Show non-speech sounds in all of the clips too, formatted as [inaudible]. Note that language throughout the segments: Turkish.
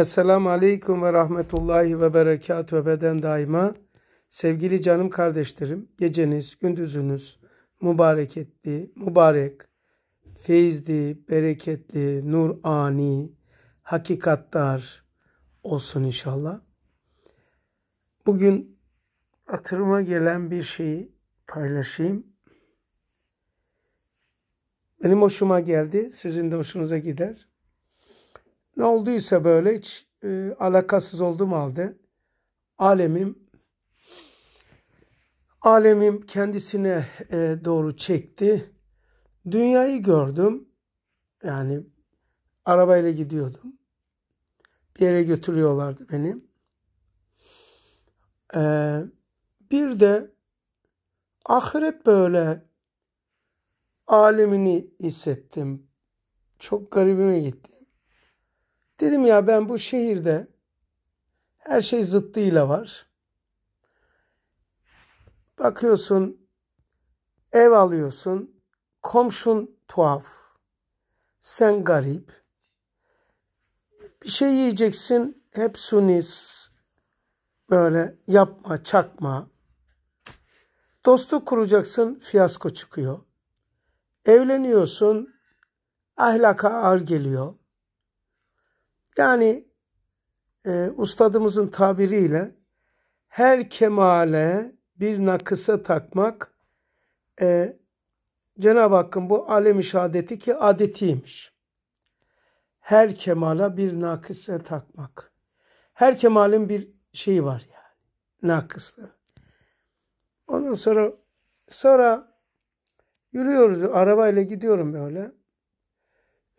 Esselamu Aleyküm ve Rahmetullahi ve Berekat ve Daima. Sevgili canım kardeşlerim, geceniz, gündüzünüz mübareketli, mübarek, feyizli, bereketli, nur ani hakikattar olsun inşallah. Bugün hatırıma gelen bir şeyi paylaşayım. Benim hoşuma geldi, sizin de hoşunuza gider. Ne olduysa böyle hiç e, alakasız olduğum halde alemim alemim kendisine e, doğru çekti. Dünyayı gördüm. Yani arabayla gidiyordum. Bir yere götürüyorlardı beni. Ee, bir de ahiret böyle alemini hissettim. Çok garibime gitti. Dedim ya ben bu şehirde her şey zıttıyla var. Bakıyorsun ev alıyorsun. Komşun tuhaf. Sen garip. Bir şey yiyeceksin. Hep sunis. Böyle yapma, çakma. Dostluk kuracaksın. Fiyasko çıkıyor. Evleniyorsun. Ahlaka ağır geliyor. Yani e, ustadımızın tabiriyle her kemale bir nakısa takmak e, Cenab-ı Hakk'ın bu alemi şehadeti ki adetiymiş. Her kemala bir nakısa takmak. Her kemalin bir şeyi var yani. Nakıslığı. Ondan sonra sonra yürüyoruz arabayla gidiyorum böyle.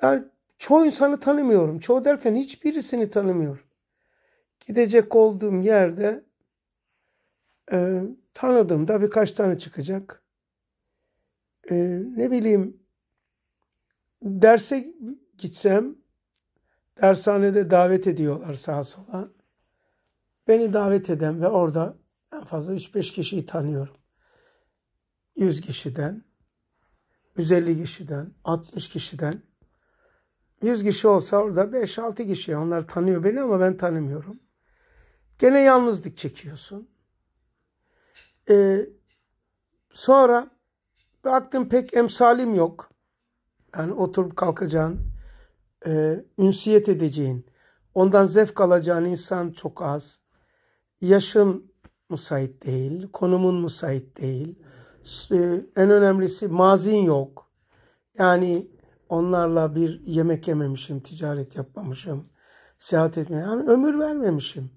Yani Çoğu insanı tanımıyorum. Çoğu derken hiçbirisini tanımıyorum. Gidecek olduğum yerde e, da birkaç tane çıkacak. E, ne bileyim derse gitsem dershanede davet ediyorlar sağa sola. Beni davet eden ve orada en fazla 3-5 kişiyi tanıyorum. 100 kişiden, 150 kişiden, 60 kişiden 100 kişi olsa orada 5-6 kişi onlar tanıyor beni ama ben tanımıyorum. Gene yalnızlık çekiyorsun. Ee, sonra baktım pek emsalim yok. Yani oturup kalkacağın, e, ünsiyet edeceğin, ondan zevk alacağın insan çok az. Yaşın müsait değil, konumun müsait değil. E, en önemlisi mazin yok. Yani Onlarla bir yemek yememişim, ticaret yapmamışım, seyahat etmeye yani ömür vermemişim.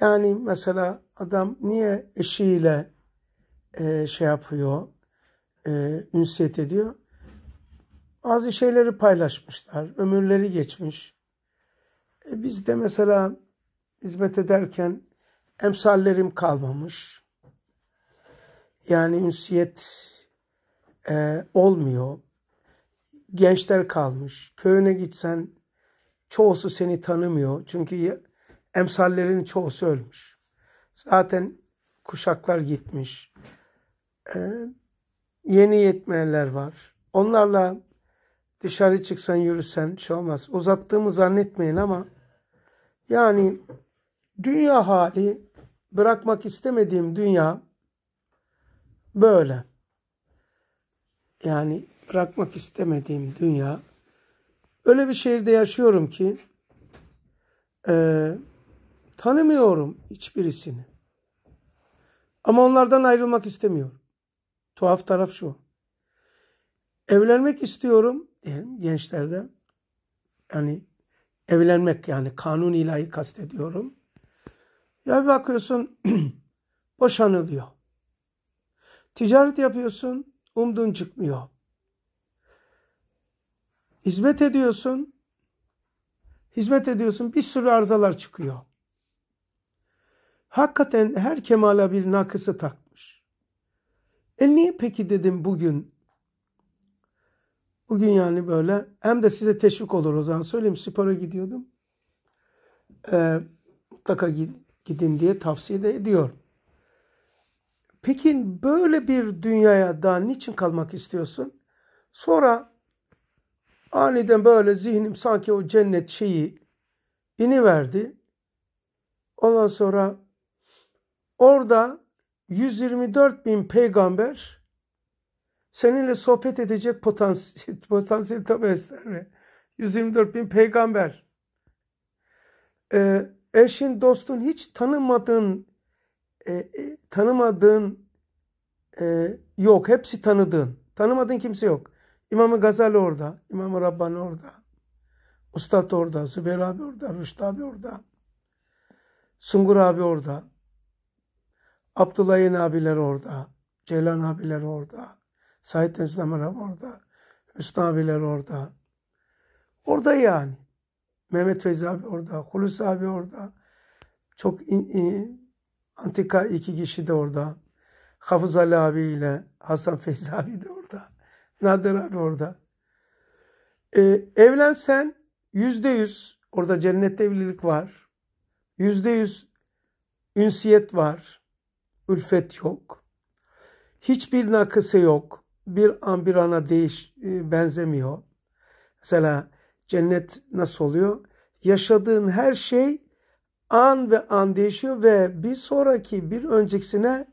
Yani mesela adam niye eşiyle e, şey yapıyor, e, ünsiyet ediyor? Bazı şeyleri paylaşmışlar, ömürleri geçmiş. E, biz de mesela hizmet ederken emsallerim kalmamış. Yani ünsiyet e, olmuyor gençler kalmış. Köyüne gitsen çoğusu seni tanımıyor. Çünkü emsallerin çoğusu ölmüş. Zaten kuşaklar gitmiş. Ee, yeni yetmeyenler var. Onlarla dışarı çıksan yürüsen şey olmaz. Uzattığımı zannetmeyin ama yani dünya hali bırakmak istemediğim dünya böyle. Yani bırakmak istemediğim dünya. Öyle bir şehirde yaşıyorum ki e, tanımıyorum hiçbirisini. Ama onlardan ayrılmak istemiyorum. Tuhaf taraf şu. Evlenmek istiyorum diyelim gençlerde. Yani evlenmek yani kanun ilahi kastediyorum. Ya bir bakıyorsun [clears throat] boşanılıyor. Ticaret yapıyorsun umdun çıkmıyor. Hizmet ediyorsun. Hizmet ediyorsun. Bir sürü arızalar çıkıyor. Hakikaten her kemala bir nakısı takmış. E niye peki dedim bugün? Bugün yani böyle hem de size teşvik olur o zaman söyleyeyim spora gidiyordum. Ee, mutlaka gidin diye tavsiye de ediyorum. Peki böyle bir dünyaya daha niçin kalmak istiyorsun? Sonra Aniden böyle zihnim sanki o cennet şeyi iniverdi. Ondan sonra orada 124 bin peygamber seninle sohbet edecek [laughs] potansiyel, potansiyel tabi esnerne. 124 bin peygamber. Ee, eşin, dostun, hiç tanımadığın, e, e, tanımadığın e, yok. Hepsi tanıdığın. Tanımadığın kimse yok. İmam-ı Gazali orada, İmam-ı Rabbani orada, Ustad orada, Zübeyir abi orada, Rüştü abi orada, Sungur abi orada, Abdullah abiler orada, Ceylan abiler orada, Said Nezlam abi orada, Hüsnü abiler orada. Orada yani. Mehmet Feyzi abi orada, Hulusi abi orada. Çok in, in, antika iki kişi de orada. Hafız Ali abiyle Hasan Feyzi abi de orada. Nadir abi orada. Ee, evlensen yüzde yüz orada cennet evlilik var. Yüzde yüz ünsiyet var. Ülfet yok. Hiçbir nakısı yok. Bir an bir ana değiş, e, benzemiyor. Mesela cennet nasıl oluyor? Yaşadığın her şey an ve an değişiyor ve bir sonraki bir öncekisine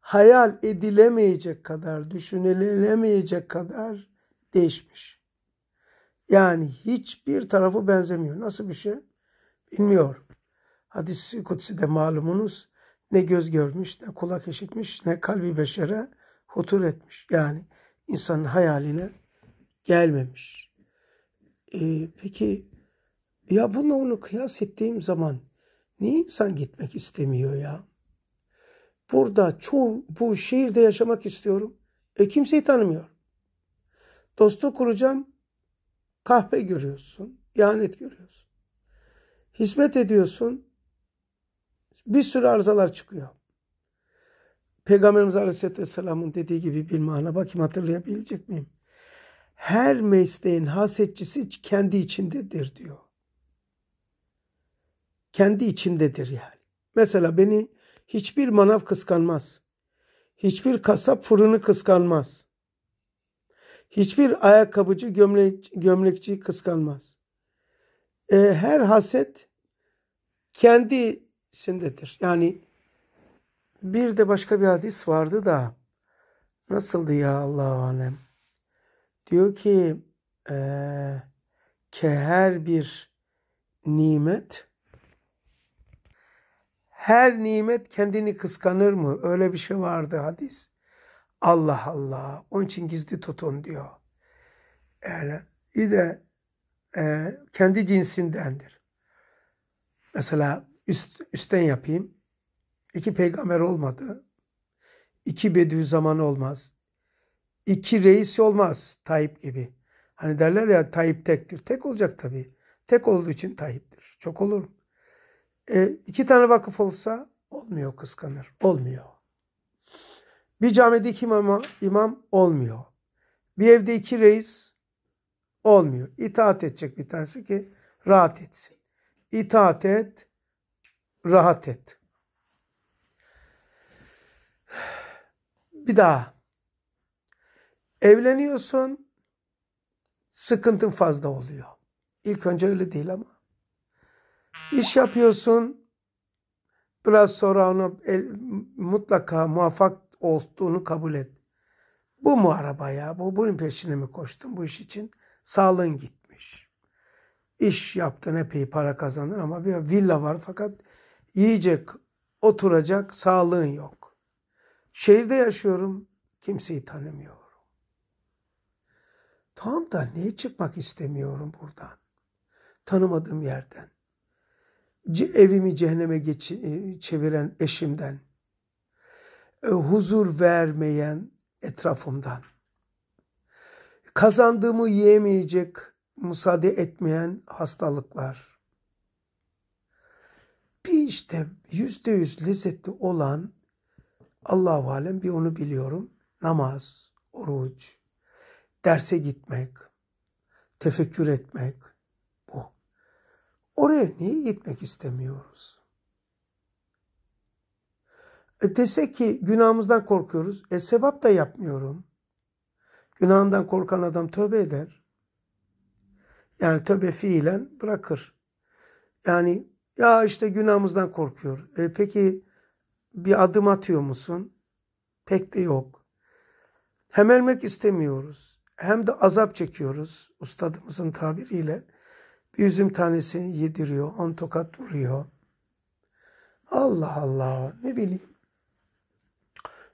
hayal edilemeyecek kadar, düşünülemeyecek kadar değişmiş. Yani hiçbir tarafı benzemiyor. Nasıl bir şey? bilmiyor. Hadis-i Kutsi de malumunuz ne göz görmüş, ne kulak işitmiş, ne kalbi beşere hutur etmiş. Yani insanın hayaline gelmemiş. Ee, peki ya bunu onu kıyas ettiğim zaman niye insan gitmek istemiyor ya? burada çoğu bu şehirde yaşamak istiyorum. E kimseyi tanımıyor. Dostu kuracağım. Kahpe görüyorsun. ihanet görüyorsun. Hizmet ediyorsun. Bir sürü arızalar çıkıyor. Peygamberimiz Aleyhisselam'ın dediği gibi bir mana bakayım hatırlayabilecek miyim? Her mesleğin hasetçisi kendi içindedir diyor. Kendi içindedir yani. Mesela beni Hiçbir manav kıskanmaz. Hiçbir kasap fırını kıskanmaz. Hiçbir ayakkabıcı gömlek, gömlekçi kıskanmaz. E, her haset kendisindedir. Yani bir de başka bir hadis vardı da nasıldı ya Allah alem. Diyor ki e, ke her bir nimet her nimet kendini kıskanır mı? Öyle bir şey vardı hadis. Allah Allah. Onun için gizli tutun diyor. Yani, Bir de e, kendi cinsindendir. Mesela üst, üstten yapayım. İki peygamber olmadı. İki zaman olmaz. İki reis olmaz Tayyip gibi. Hani derler ya Tayyip tektir. Tek olacak tabii. Tek olduğu için Tayyip'tir. Çok olur mu? E, iki tane vakıf olsa olmuyor kıskanır. Olmuyor. Bir camide iki imama, imam olmuyor. Bir evde iki reis olmuyor. İtaat edecek bir tanesi ki rahat etsin. İtaat et, rahat et. Bir daha. Evleniyorsun, sıkıntın fazla oluyor. İlk önce öyle değil ama. İş yapıyorsun. Biraz sonra onu el, mutlaka muvaffak olduğunu kabul et. Bu mu araba ya? Bu, bunun peşine mi koştun bu iş için? Sağlığın gitmiş. İş yaptın epey para kazandın ama bir villa var fakat yiyecek, oturacak sağlığın yok. Şehirde yaşıyorum, kimseyi tanımıyorum. Tam da niye çıkmak istemiyorum buradan? Tanımadığım yerden evimi cehenneme geç, e, çeviren eşimden, e, huzur vermeyen etrafımdan, kazandığımı yiyemeyecek, müsaade etmeyen hastalıklar. Bir işte yüzde yüz lezzetli olan Allah-u Alem bir onu biliyorum. Namaz, oruç, derse gitmek, tefekkür etmek, Oraya niye gitmek istemiyoruz? E dese ki günahımızdan korkuyoruz. E sevap da yapmıyorum. Günahından korkan adam tövbe eder. Yani tövbe fiilen bırakır. Yani ya işte günahımızdan korkuyor. E peki bir adım atıyor musun? Pek de yok. Hem ölmek istemiyoruz hem de azap çekiyoruz ustadımızın tabiriyle. Bir üzüm tanesini yediriyor, on tokat vuruyor. Allah Allah ne bileyim.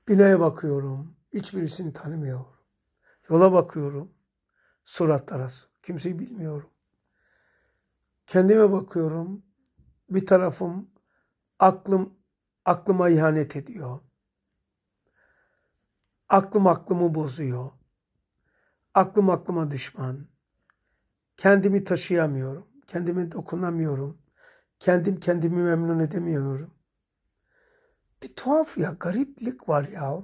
Binaya bakıyorum, hiçbirisini tanımıyorum. Yola bakıyorum, surat arası, kimseyi bilmiyorum. Kendime bakıyorum, bir tarafım aklım aklıma ihanet ediyor. Aklım aklımı bozuyor. Aklım aklıma düşman. Kendimi taşıyamıyorum. Kendime dokunamıyorum. Kendim kendimi memnun edemiyorum. Bir tuhaf ya, gariplik var ya.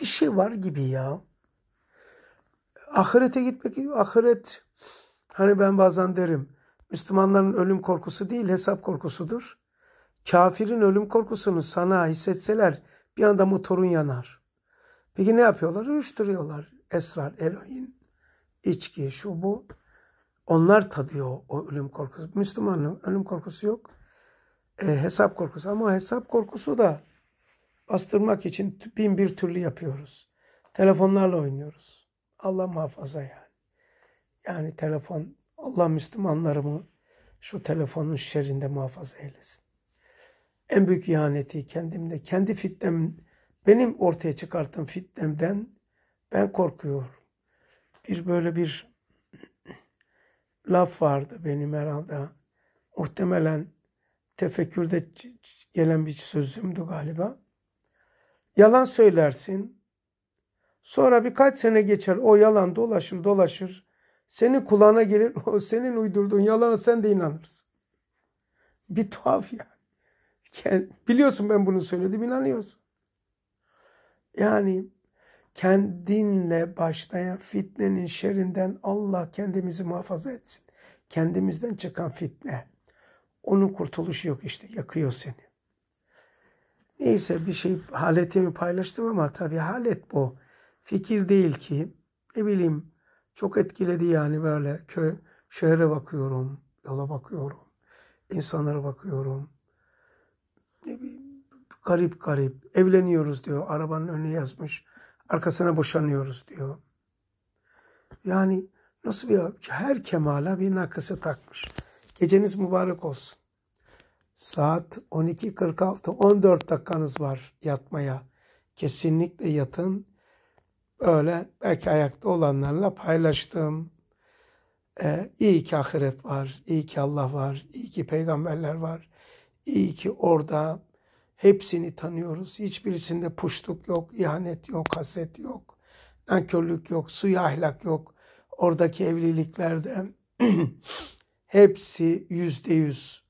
Bir şey var gibi ya. Ahirete gitmek, ahiret hani ben bazen derim. Müslümanların ölüm korkusu değil hesap korkusudur. Kafirin ölüm korkusunu sana hissetseler bir anda motorun yanar. Peki ne yapıyorlar? Uyuşturuyorlar. Esrar, eroin, içki, şu bu. Onlar tadıyor o ölüm korkusu. Müslümanın ölüm korkusu yok. E, hesap korkusu ama hesap korkusu da bastırmak için bin bir türlü yapıyoruz. Telefonlarla oynuyoruz. Allah muhafaza yani. Yani telefon Allah Müslümanlarımı şu telefonun şerrinde muhafaza eylesin. En büyük ihaneti kendimde, kendi fitnem, benim ortaya çıkarttığım fitnemden ben korkuyorum. Bir böyle bir laf vardı benim herhalde. Muhtemelen tefekkürde gelen bir sözümdü galiba. Yalan söylersin. Sonra birkaç sene geçer o yalan dolaşır dolaşır. Senin kulağına gelir [laughs] o senin uydurduğun yalana sen de inanırsın. Bir tuhaf ya. Yani. Biliyorsun ben bunu söyledim inanıyorsun. Yani kendinle başlayan fitnenin şerinden Allah kendimizi muhafaza etsin. Kendimizden çıkan fitne. Onun kurtuluşu yok işte yakıyor seni. Neyse bir şey haletimi paylaştım ama tabii halet bu. Fikir değil ki ne bileyim çok etkiledi yani böyle köy, şehre bakıyorum, yola bakıyorum, insanlara bakıyorum. Ne bileyim garip garip evleniyoruz diyor arabanın önüne yazmış arkasına boşanıyoruz diyor. Yani nasıl bir her kemala bir nakısı takmış. Geceniz mübarek olsun. Saat 12.46, 14 dakikanız var yatmaya. Kesinlikle yatın. Öyle belki ayakta olanlarla paylaştım. Ee, iyi ki ahiret var, iyi ki Allah var, iyi ki peygamberler var, iyi ki orada Hepsini tanıyoruz. Hiçbirisinde puştuk yok, ihanet yok, haset yok, nankörlük yok, suya ahlak yok. Oradaki evliliklerde [clears throat] hepsi yüzde yüz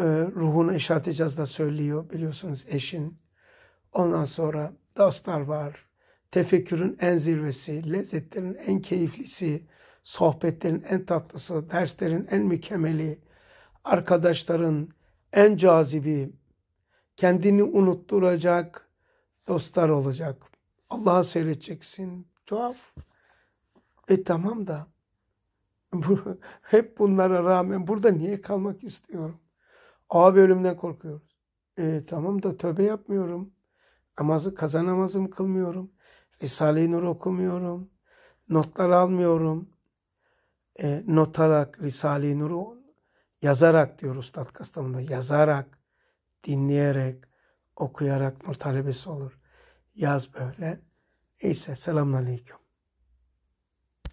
e, ruhunu işaret edeceğiz da söylüyor biliyorsunuz eşin. Ondan sonra dostlar var. Tefekkürün en zirvesi, lezzetlerin en keyiflisi, sohbetlerin en tatlısı, derslerin en mükemmeli, arkadaşların en cazibi, kendini unutturacak dostlar olacak. Allah'a seyredeceksin. Tuhaf. E tamam da [laughs] bu, hep bunlara rağmen burada niye kalmak istiyorum? Abi bölümden korkuyoruz. E, tamam da tövbe yapmıyorum. Namazı kaza namazım kılmıyorum. Risale-i Nur okumuyorum. Notlar almıyorum. E, not alarak Risale-i Nur'u yazarak diyor Üstad Kastamonu'da yazarak dinleyerek, okuyarak nur talebesi olur. Yaz böyle. İyiyse selamun aleyküm.